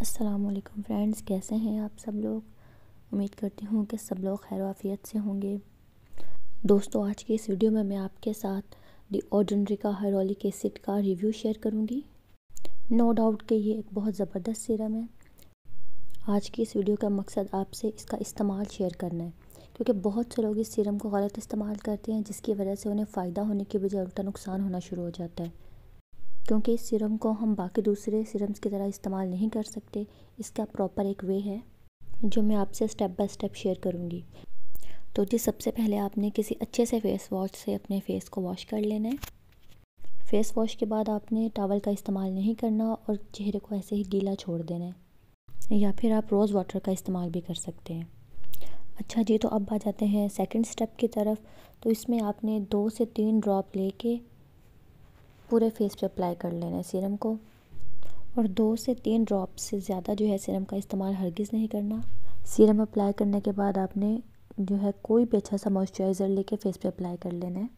असलकम फ्रेंड्स कैसे हैं आप सब लोग उम्मीद करती हूँ कि सब लोग खैर वाफियत से होंगे दोस्तों आज के इस वीडियो में मैं आपके साथ दी ऑर्डनरी का हाइरोलिक एसिड का रिव्यू शेयर करूँगी नो डाउट कि ये एक बहुत ज़बरदस्त सीरम है आज की इस वीडियो का मकसद आपसे इसका इस्तेमाल शेयर करना है क्योंकि बहुत से लोग इस सीरम को गलत इस्तेमाल करते हैं जिसकी वजह से उन्हें फ़ायदा होने के बजाय उल्टा नुकसान होना शुरू हो जाता है क्योंकि इस सीरम को हम बाकी दूसरे सीरम्स की तरह इस्तेमाल नहीं कर सकते इसका प्रॉपर एक वे है जो मैं आपसे स्टेप बाय स्टेप शेयर करूँगी तो जी सबसे पहले आपने किसी अच्छे से फेस वॉश से अपने फेस को वॉश कर लेना है फेस वॉश के बाद आपने टावल का इस्तेमाल नहीं करना और चेहरे को ऐसे ही गीला छोड़ देना है या फिर आप रोज़ वाटर का इस्तेमाल भी कर सकते हैं अच्छा जी तो अब आ जाते हैं सेकंड स्टेप की तरफ तो इसमें आपने दो से तीन ड्रॉप लेके पूरे फेस पे अप्लाई कर लेना है सीरम को और दो से तीन ड्रॉप से ज़्यादा जो है सीरम का इस्तेमाल हरगिज़ नहीं करना सीरम अप्लाई करने के बाद आपने जो है कोई भी अच्छा सा मॉइस्चराइज़र लेके फेस पे अप्लाई कर लेना है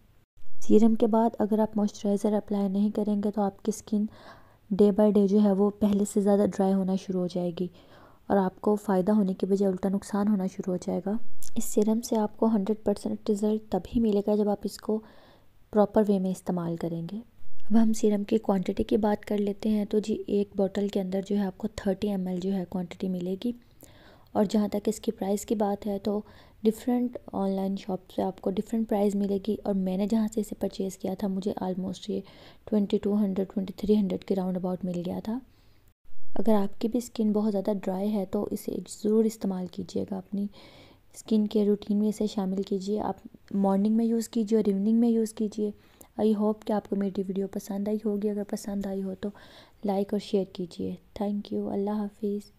सीरम के बाद अगर आप मॉइस्चराइज़र अप्लाई नहीं करेंगे तो आपकी स्किन डे बाय डे जो है वो पहले से ज़्यादा ड्राई होना शुरू हो जाएगी और आपको फ़ायदा होने की बजाय उल्टा नुकसान होना शुरू हो जाएगा इस सीरम से आपको हंड्रेड परसेंट रिज़ल्ट तभी मिलेगा जब आप इसको प्रॉपर वे में इस्तेमाल करेंगे अब हम सीरम की क्वांटिटी की बात कर लेते हैं तो जी एक बोतल के अंदर जो है आपको थर्टी एम जो है क्वांटिटी मिलेगी और जहाँ तक इसकी प्राइस की बात है तो डिफरेंट ऑनलाइन शॉप से आपको डिफरेंट प्राइस मिलेगी और मैंने जहाँ से इसे परचेज़ किया था मुझे आलमोस्ट ये twenty two hundred twenty three hundred के राउंड अबाउट मिल गया था अगर आपकी भी स्किन बहुत ज़्यादा ड्राई है तो इसे ज़रूर इस्तेमाल कीजिएगा अपनी स्किन के रूटीन में इसे शामिल कीजिए आप मॉर्निंग में यूज़ कीजिए और इवनिंग में यूज़ कीजिए आई होप कि आपको मेरी वीडियो पसंद आई होगी अगर पसंद आई हो तो लाइक और शेयर कीजिए थैंक यू अल्लाह हाफिज़